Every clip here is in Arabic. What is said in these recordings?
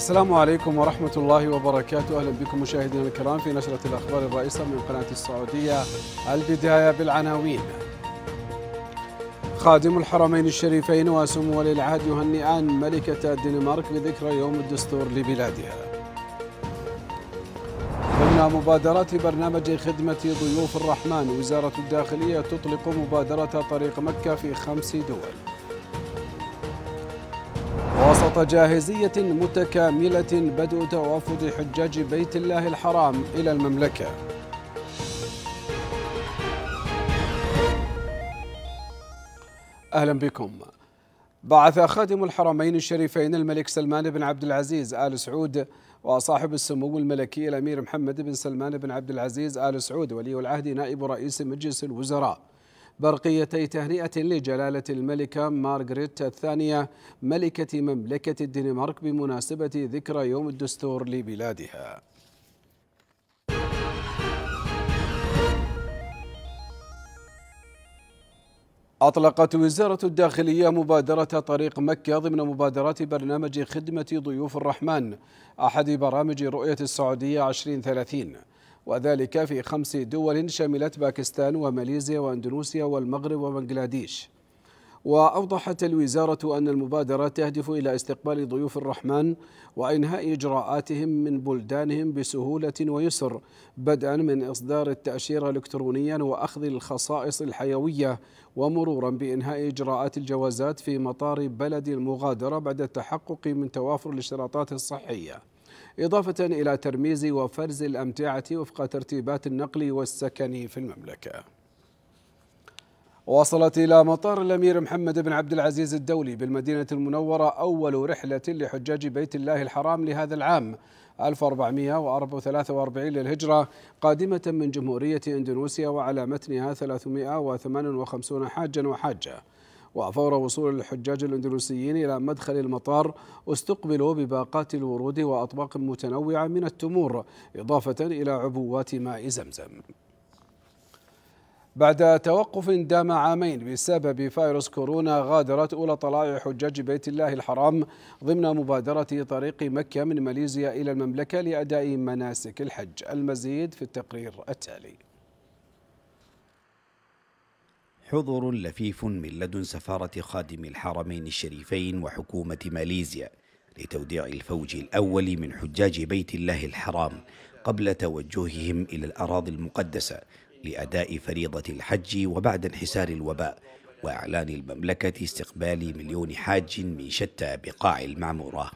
السلام عليكم ورحمة الله وبركاته أهلا بكم مشاهدينا الكرام في نشرة الأخبار الرئيسة من قناة السعودية البداية بالعناوين خادم الحرمين الشريفين وسمو ولي العهد يهنئان ملكة الدنمارك بذكرى يوم الدستور لبلادها ضمن مبادرات برنامج خدمة ضيوف الرحمن وزارة الداخلية تطلق مبادرة طريق مكة في خمس دول وسط جاهزية متكاملة بدء توافد حجاج بيت الله الحرام إلى المملكة أهلا بكم بعث خادم الحرمين الشريفين الملك سلمان بن عبد العزيز آل سعود وصاحب السمو الملكي الأمير محمد بن سلمان بن عبد العزيز آل سعود ولي العهد نائب رئيس مجلس الوزراء برقيتي تهنئة لجلالة الملكة مارغريت الثانية ملكة مملكة الدنمارك بمناسبة ذكرى يوم الدستور لبلادها أطلقت وزارة الداخلية مبادرة طريق مكة ضمن مبادرات برنامج خدمة ضيوف الرحمن أحد برامج رؤية السعودية 2030 وذلك في خمس دول شملت باكستان وماليزيا وأندونوسيا والمغرب وبنغلاديش وأوضحت الوزارة أن المبادرة تهدف إلى استقبال ضيوف الرحمن وإنهاء إجراءاتهم من بلدانهم بسهولة ويسر بدءا من إصدار التأشيرة إلكترونيا وأخذ الخصائص الحيوية ومرورا بإنهاء إجراءات الجوازات في مطار بلد المغادرة بعد التحقق من توافر الاشتراطات الصحية إضافة إلى ترميز وفرز الأمتعة وفق ترتيبات النقل والسكن في المملكة وصلت إلى مطار الأمير محمد بن عبد العزيز الدولي بالمدينة المنورة أول رحلة لحجاج بيت الله الحرام لهذا العام 1443 للهجرة قادمة من جمهورية إندونيسيا وعلى متنها 358 حاجا وحاجة وفور وصول الحجاج الأندلسيين إلى مدخل المطار استقبلوا بباقات الورود وأطباق متنوعة من التمور إضافة إلى عبوات ماء زمزم بعد توقف دام عامين بسبب فيروس كورونا غادرت أولى طلائع حجاج بيت الله الحرام ضمن مبادرة طريق مكة من ماليزيا إلى المملكة لأداء مناسك الحج المزيد في التقرير التالي حضور لفيف من لدن سفارة خادم الحرمين الشريفين وحكومة ماليزيا لتوديع الفوج الأول من حجاج بيت الله الحرام قبل توجههم إلى الأراضي المقدسة لأداء فريضة الحج وبعد انحسار الوباء وإعلان المملكة استقبال مليون حاج من شتى بقاع المعمورة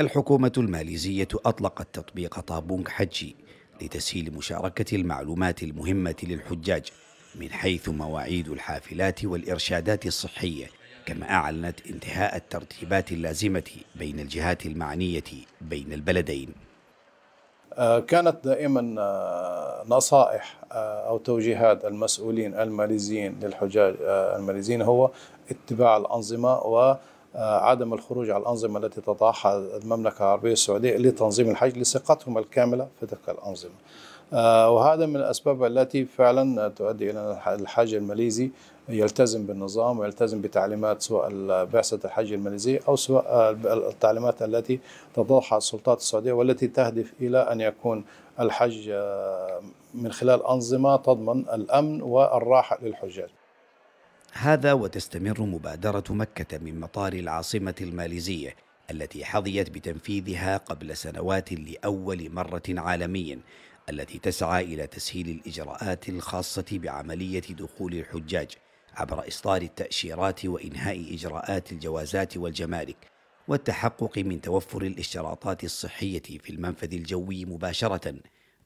الحكومة الماليزية أطلقت تطبيق طابونغ حجي لتسهيل مشاركة المعلومات المهمة للحجاج من حيث مواعيد الحافلات والإرشادات الصحية كما أعلنت انتهاء الترتيبات اللازمة بين الجهات المعنية بين البلدين آه، كانت دائما آه، نصائح آه، او توجيهات المسؤولين الماليزيين للحجاج الماليزيين هو اتباع الانظمه وعدم الخروج على الانظمه التي تضعها المملكه العربيه السعوديه لتنظيم الحج لثقتهم الكامله في تلك الانظمه. آه، وهذا من الأسباب التي فعلا تؤدي إلى الحاج الماليزي يلتزم بالنظام ويلتزم بتعليمات سواء بعثة الحج الماليزي أو سواء التعليمات التي تضعها السلطات السعودية والتي تهدف إلى أن يكون الحج آه، من خلال أنظمة تضمن الأمن والراحة للحجاج هذا وتستمر مبادرة مكة من مطار العاصمة الماليزية التي حظيت بتنفيذها قبل سنوات لأول مرة عالميا التي تسعى إلى تسهيل الإجراءات الخاصة بعملية دخول الحجاج عبر إصدار التأشيرات وإنهاء إجراءات الجوازات والجمارك والتحقق من توفر الاشتراطات الصحية في المنفذ الجوي مباشرة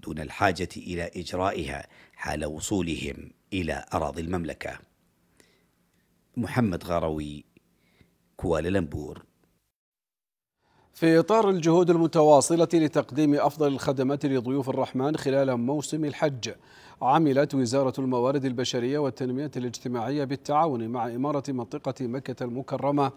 دون الحاجة إلى إجرائها حال وصولهم إلى أراضي المملكة. محمد غروي كوالالمبور في إطار الجهود المتواصلة لتقديم أفضل الخدمات لضيوف الرحمن خلال موسم الحج عملت وزارة الموارد البشرية والتنمية الاجتماعية بالتعاون مع إمارة منطقة مكة المكرمة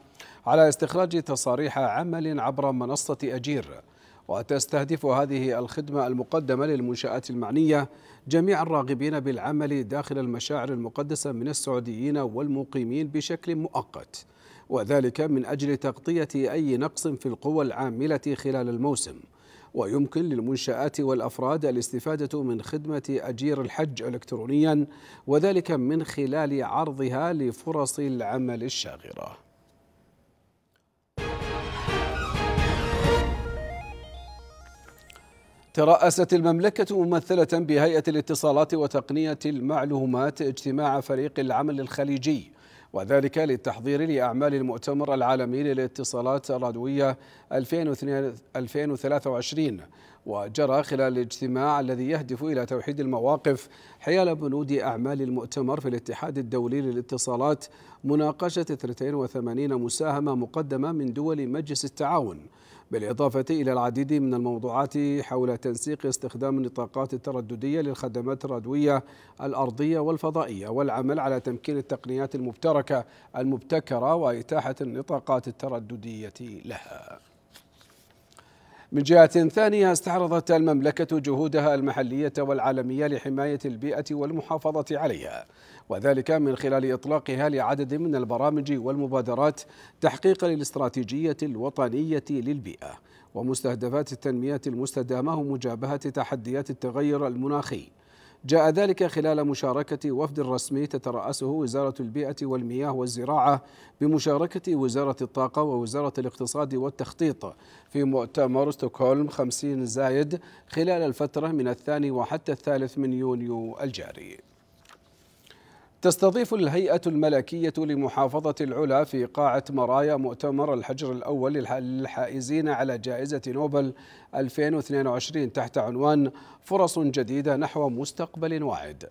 على استخراج تصاريح عمل عبر منصة أجير وتستهدف هذه الخدمة المقدمة للمنشآت المعنية جميع الراغبين بالعمل داخل المشاعر المقدسة من السعوديين والمقيمين بشكل مؤقت وذلك من أجل تغطية أي نقص في القوى العاملة خلال الموسم ويمكن للمنشآت والأفراد الاستفادة من خدمة أجير الحج إلكترونيا وذلك من خلال عرضها لفرص العمل الشاغرة ترأست المملكة ممثلة بهيئة الاتصالات وتقنية المعلومات اجتماع فريق العمل الخليجي وذلك للتحضير لأعمال المؤتمر العالمي للاتصالات الرادوية 2023 وجرى خلال الاجتماع الذي يهدف إلى توحيد المواقف حيال بنود أعمال المؤتمر في الاتحاد الدولي للاتصالات مناقشة 83 مساهمة مقدمة من دول مجلس التعاون بالإضافة إلى العديد من الموضوعات حول تنسيق استخدام النطاقات الترددية للخدمات الرادوية الأرضية والفضائية والعمل على تمكين التقنيات المبتركة المبتكرة وإتاحة النطاقات الترددية لها من جهة ثانية استعرضت المملكة جهودها المحلية والعالمية لحماية البيئة والمحافظة عليها وذلك من خلال إطلاقها لعدد من البرامج والمبادرات تحقيقا للاستراتيجية الوطنية للبيئة ومستهدفات التنمية المستدامة ومجابهة تحديات التغير المناخي جاء ذلك خلال مشاركة وفد رسمي تترأسه وزارة البيئة والمياه والزراعة بمشاركة وزارة الطاقة ووزارة الاقتصاد والتخطيط في مؤتمر ستوكهولم 50 زايد خلال الفترة من الثاني وحتى الثالث من يونيو الجاري تستضيف الهيئة الملكية لمحافظة العلا في قاعة مرايا مؤتمر الحجر الأول للحائزين على جائزة نوبل 2022 تحت عنوان فرص جديدة نحو مستقبل واعد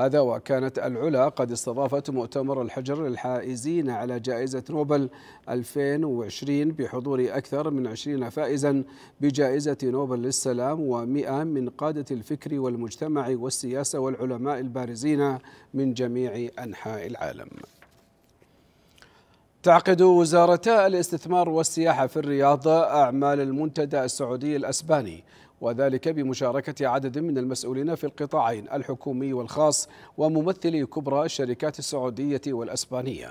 هذا وكانت العلا قد استضافت مؤتمر الحجر للحائزين على جائزة نوبل 2020 بحضور أكثر من 20 فائزا بجائزة نوبل للسلام و100 من قادة الفكر والمجتمع والسياسة والعلماء البارزين من جميع أنحاء العالم تعقد وزارتا الاستثمار والسياحة في الرياض أعمال المنتدى السعودي الأسباني وذلك بمشاركة عدد من المسؤولين في القطاعين الحكومي والخاص وممثلي كبرى الشركات السعودية والأسبانية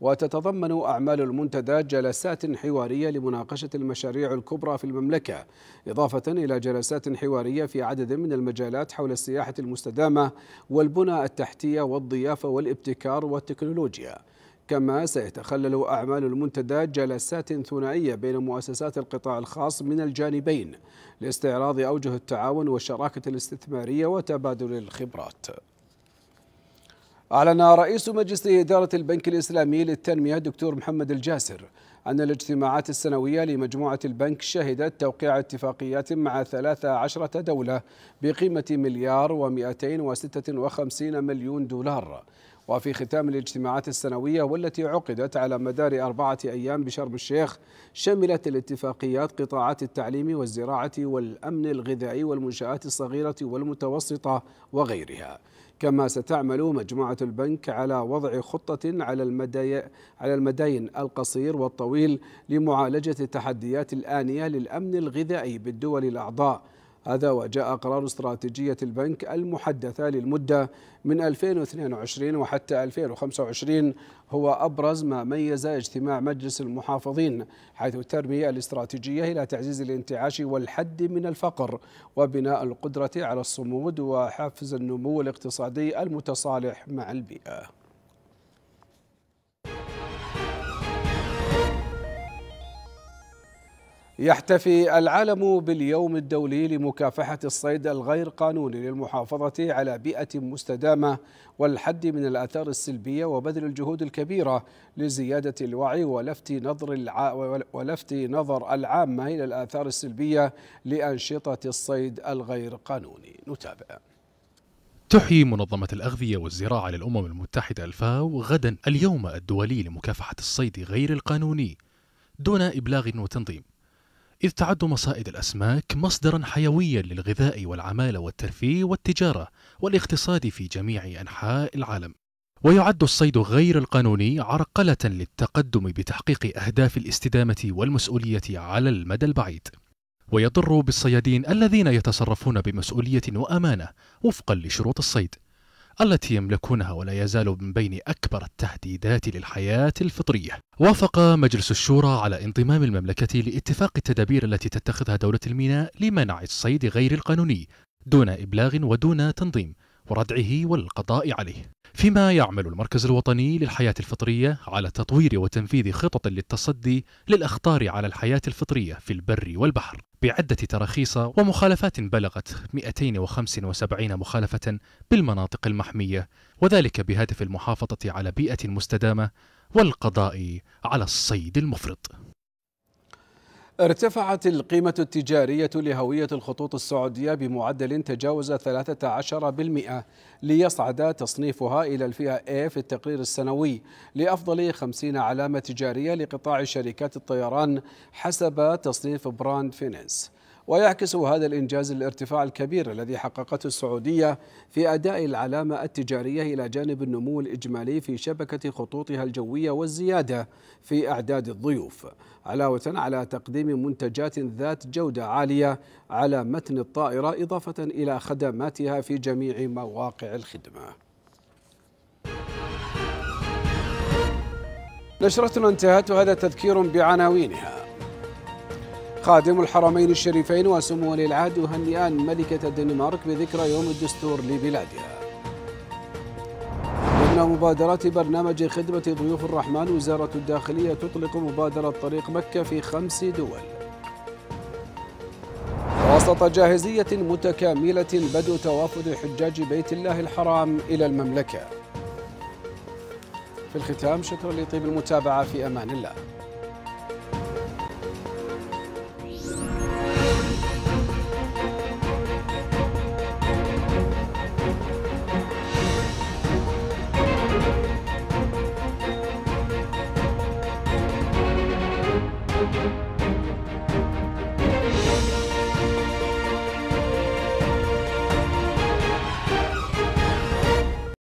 وتتضمن أعمال المنتدى جلسات حوارية لمناقشة المشاريع الكبرى في المملكة إضافة إلى جلسات حوارية في عدد من المجالات حول السياحة المستدامة والبنى التحتية والضيافة والابتكار والتكنولوجيا كما سيتخلل أعمال المنتدى جلسات ثنائية بين مؤسسات القطاع الخاص من الجانبين لاستعراض أوجه التعاون والشراكة الاستثمارية وتبادل الخبرات أعلن رئيس مجلس إدارة البنك الإسلامي للتنمية دكتور محمد الجاسر أن الاجتماعات السنوية لمجموعة البنك شهدت توقيع اتفاقيات مع 13 دولة بقيمة مليار و256 مليون دولار وفي ختام الاجتماعات السنوية والتي عقدت على مدار أربعة أيام بشرم الشيخ شملت الاتفاقيات قطاعات التعليم والزراعة والأمن الغذائي والمنشآت الصغيرة والمتوسطة وغيرها كما ستعمل مجموعة البنك على وضع خطة على على المدين القصير والطويل لمعالجة التحديات الآنية للأمن الغذائي بالدول الأعضاء هذا وجاء قرار استراتيجية البنك المحدثة للمدة من 2022 وحتى 2025 هو أبرز ما ميز اجتماع مجلس المحافظين حيث ترمي الاستراتيجية إلى تعزيز الانتعاش والحد من الفقر وبناء القدرة على الصمود وحفز النمو الاقتصادي المتصالح مع البيئة يحتفي العالم باليوم الدولي لمكافحة الصيد الغير قانوني للمحافظة على بيئة مستدامة والحد من الآثار السلبية وبذل الجهود الكبيرة لزيادة الوعي ولفت نظر الع... ولفت نظر العامة إلى الآثار السلبية لأنشطة الصيد الغير قانوني نتابع تحيي منظمة الأغذية والزراعة للأمم المتحدة الفاو غدا اليوم الدولي لمكافحة الصيد غير القانوني دون إبلاغ وتنظيم إذ تعد مصائد الأسماك مصدرا حيويا للغذاء والعمالة والترفيه والتجارة والاقتصاد في جميع أنحاء العالم ويعد الصيد غير القانوني عرقلة للتقدم بتحقيق أهداف الاستدامة والمسؤولية على المدى البعيد ويضر بالصيادين الذين يتصرفون بمسؤولية وأمانة وفقا لشروط الصيد التي يملكونها ولا يزال من بين أكبر التهديدات للحياة الفطرية وافق مجلس الشورى على انضمام المملكة لاتفاق التدابير التي تتخذها دولة الميناء لمنع الصيد غير القانوني دون إبلاغ ودون تنظيم وردعه والقضاء عليه فيما يعمل المركز الوطني للحياة الفطرية على تطوير وتنفيذ خطط للتصدي للأخطار على الحياة الفطرية في البر والبحر بعدة تراخيص ومخالفات بلغت 275 مخالفة بالمناطق المحمية وذلك بهدف المحافظة على بيئة مستدامة والقضاء على الصيد المفرط ارتفعت القيمة التجارية لهوية الخطوط السعودية بمعدل تجاوز 13% ليصعد تصنيفها إلى الفئة A في التقرير السنوي لأفضل 50 علامة تجارية لقطاع شركات الطيران حسب تصنيف براند فينيس ويعكس هذا الإنجاز الارتفاع الكبير الذي حققته السعودية في أداء العلامة التجارية إلى جانب النمو الإجمالي في شبكة خطوطها الجوية والزيادة في أعداد الضيوف علاوة على تقديم منتجات ذات جودة عالية على متن الطائرة إضافة إلى خدماتها في جميع مواقع الخدمة نشرتنا انتهت وهذا تذكير بعناوينها خادم الحرمين الشريفين وسمو ولي العهد يهنئان ملكة الدنمارك بذكرى يوم الدستور لبلادها ضمن مبادرات برنامج خدمة ضيوف الرحمن وزارة الداخلية تطلق مبادرة طريق مكة في خمس دول وسط جاهزية متكاملة بدء توافد حجاج بيت الله الحرام إلى المملكة في الختام شكرا لطيب المتابعة في أمان الله